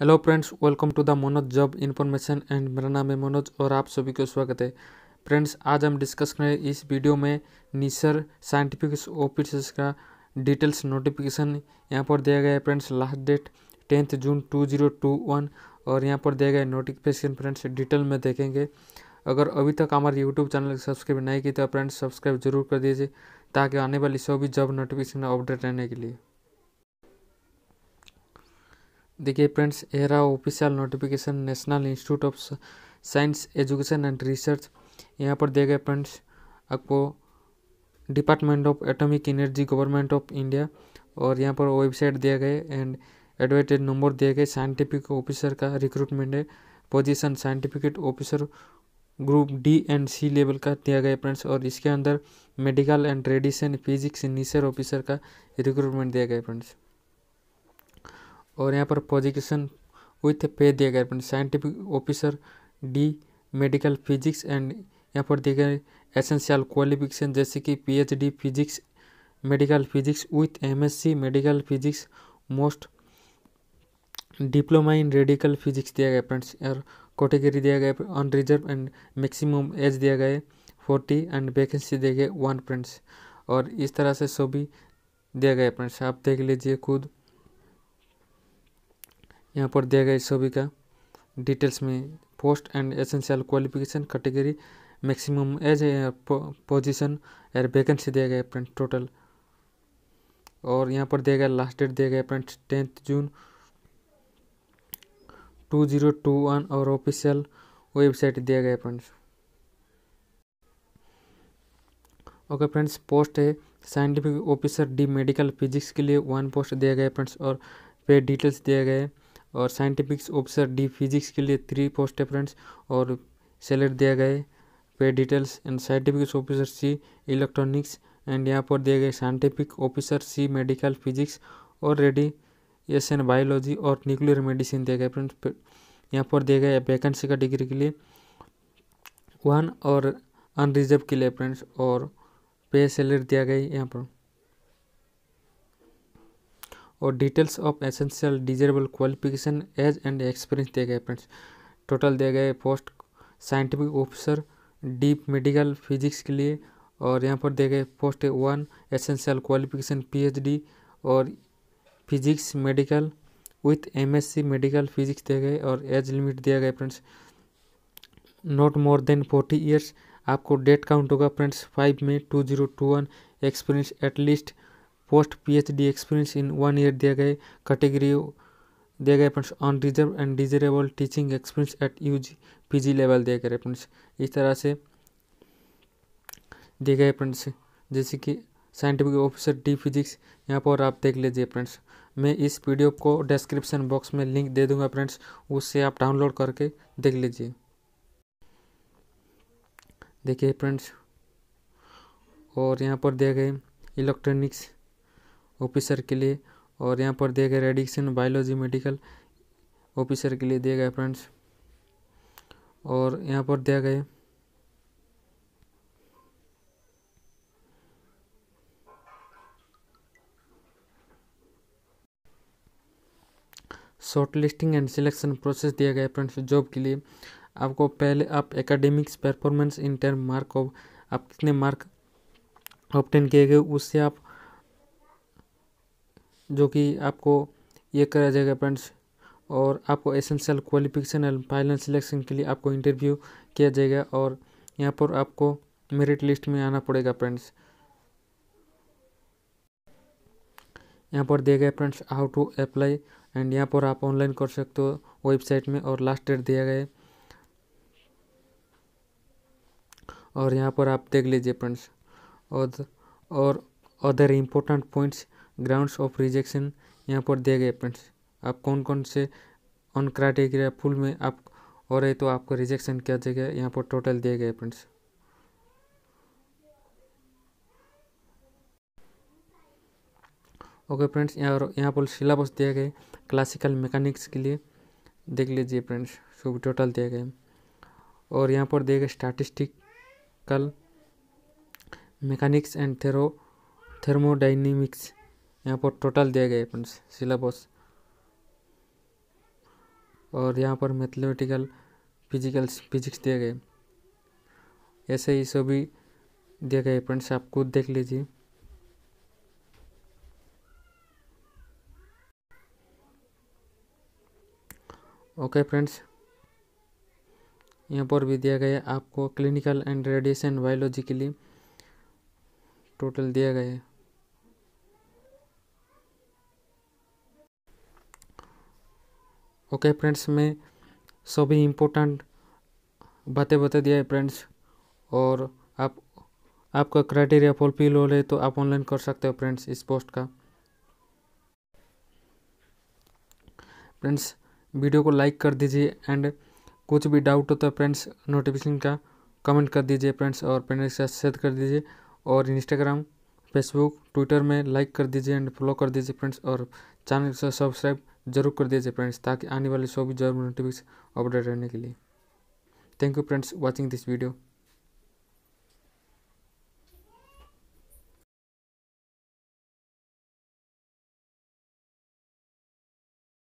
hello friends welcome to the Manoj job information and मेरा नाम है मनोज और आप सभी को स्वागत है फ्रेंड्स आज हम डिस्कस करें इस वीडियो में निसर साइंटिफिक ऑफिसर्स का डिटेल्स नोटिफिकेशन यहाँ पर दिया गया है friends last date tenth June two zero two one और यहाँ पर दिया गया नोटिफिकेशन फ्रेंड्स डिटेल में देखेंगे अगर अभी तक हमारे यूट्यूब चैनल सब्सक्राइब नहीं किया तो फ्रेंड्स सब्सक्राइब जरूर कर दीजिए ताकि आने वाली सभी जॉब नोटिफिकेशन अपडेट रहने के लिए देखिए फ्रेंड्स यह रहा official notification National Institute of Science Education and Research यहाँ पर दिया गया फ्रेंड्स आपको department of atomic energy government of India और यहाँ पर वेबसाइट दिया गया एंड एडवर्टेज नंबर दिए गए साइंटिफिक ऑफिसर का रिक्रूटमेंट है position scientific officer group D and C level का दिया गया फ्रेंड्स और इसके अंदर मेडिकल एंड ट्रेडिशन फिजिक्स नीचर ऑफिसर का रिक्रूटमेंट दिया गया फ्रेंड्स और यहाँ पर पोजिकेशन विथ पे दिया गया अपने scientific officer D medical physics and यहाँ पर दिए गए एसेंशियल क्वालिफिकेशन जैसे कि PhD physics medical physics with MSc medical physics most diploma in radical physics दिया गया फ्रेंड्स और कैटेगरी दिया गया अनरिजर्व एंड मैक्सिमम एज दिया गया फोर्टी एंड वैकेंसी दिए गए वन फ्रेंड्स और इस तरह से सभी दिया गया फ्रेंड्स आप देख लीजिए खुद यहाँ पर दिया गया सभी का डिटेल्स में post and essential qualification category maximum age है पोजीशन एयर वैकेंसी दिया गया फ्रेंड टोटल और यहाँ पर दिया गया लास्ट डेट दिया गया friend tenth June two zero two one और ऑफिशियल वेबसाइट दिया गया फ्रेंड्स ओके फ्रेंड्स पोस्ट है scientific officer D medical physics के लिए वन पोस्ट दिया गया फ्रेंड्स और पे डिटेल्स दिया गया है और साइंटिफिक्स ऑफिसर डी फिजिक्स के लिए थ्री पोस्ट फ्रेंड्स और सैलरी दिया गया pay details and scientific officer C electronics and यहाँ पर दिए गए scientific officer C medical physics और रेडी एस एन बायोलॉजी और न्यूक्लियर मेडिसिन दिया गया फ्रेंड्स यहाँ पर दिए गए वैकेंसी का डिग्री के लिए वन और अनरिजर्व के लिए फ्रेंड्स और पे सैलरी दिया गया यहाँ पर और details of essential desirable qualification age and experience दिए गए फ्रेंड्स टोटल दिए गए post scientific officer deep medical physics के लिए और यहाँ पर दिए गए post one essential qualification PhD और physics medical with MSc medical physics दिए गए और एज लिमिट दिया गया friends not more than forty years आपको डेट काउंट होगा फ्रेंड्स फाइव में two zero two one experience at least post PhD experience in one year दिए गए कैटेगरी दिया गया friends on reserve and desirable teaching experience at U G P G level दिया गया friends इस तरह से दिए गए फ्रेंड्स जैसे कि साइंटिफिक ऑफिसर डी फिजिक्स यहाँ पर आप देख लीजिए फ्रेंड्स मैं इस वीडियो को डिस्क्रिप्शन बॉक्स में लिंक दे दूंगा फ्रेंड्स उससे आप डाउनलोड करके देख लीजिए देखिए फ्रेंड्स और यहाँ पर दिए गए इलेक्ट्रॉनिक्स ऑफिसर के लिए और यहाँ पर दिया गया रेडिक्शन बायोलॉजी मेडिकल ऑफिसर के लिए दिए गए फ्रेंड्स और यहाँ पर दिया गया short listing and selection process दिया गया फ्रेंड्स जॉब के लिए आपको पहले आप academics performance in term mark of आप कितने मार्क ऑप्टेन किए गए उससे आप जो कि आपको ये करा जाएगा फ्रेंड्स और आपको essential qualification and final selection के लिए आपको इंटरव्यू किया जाएगा और यहाँ पर आपको मेरिट लिस्ट में आना पड़ेगा फ्रेंड्स यहाँ पर दिया गया friends how to apply and यहाँ पर आप ऑनलाइन कर सकते हो वेबसाइट में और लास्ट डेट दिया गया और यहाँ पर आप देख लीजिए फ्रेंड्स और other important points grounds of rejection यहाँ पर दिए गए फ्रेंड्स आप कौन कौन से ऑन क्राइटेरिया फुल में आप और रहे तो आपको रिजेक्शन क्या जाएगा यहाँ पर टोटल दिए गए फ्रेंड्स ओके फ्रेंड्स यहाँ यहाँ पर सिलेबस दिया गया क्लासिकल मैकेनिक्स के लिए देख लीजिए फ्रेंड्स सब टोटल दिया गया और यहाँ पर दिए गए statistical mechanics and thermo thermodynamics यहाँ पर टोटल दिया गया अपन सिलेबस और यहाँ पर मैथमेटिकल फिजिकल फिजिक्स दिया गया ऐसे ही सभी दिए गए फ्रेंड्स आप खुद देख लीजिए ओके फ्रेंड्स यहाँ पर भी दिया गया आपको क्लिनिकल एंड रेडिएशन बायोलॉजी के लिए टोटल दिया गया है ओके फ्रेंड्स मैं सभी इम्पोर्टेंट बातें बता दिया है फ्रेंड्स और आप आपका क्राइटेरिया फुलफिल हो ले तो आप ऑनलाइन कर सकते हो फ्रेंड्स इस पोस्ट का फ्रेंड्स वीडियो को लाइक कर दीजिए एंड कुछ भी डाउट हो तो फ्रेंड्स नोटिफिकेशन का कमेंट कर दीजिए फ्रेंड्स और फ्रेंड्स के साथ शेयर कर दीजिए और इंस्टाग्राम फेसबुक ट्विटर में लाइक कर दीजिए एंड फॉलो कर दीजिए फ्रेंड्स और चैनल को सब्सक्राइब जरूर कर दीजिए फ्रेंड्स ताकि आने वाले सभी जरूर नोटिफिकेशन अपडेट रहने के लिए thank you friends watching this video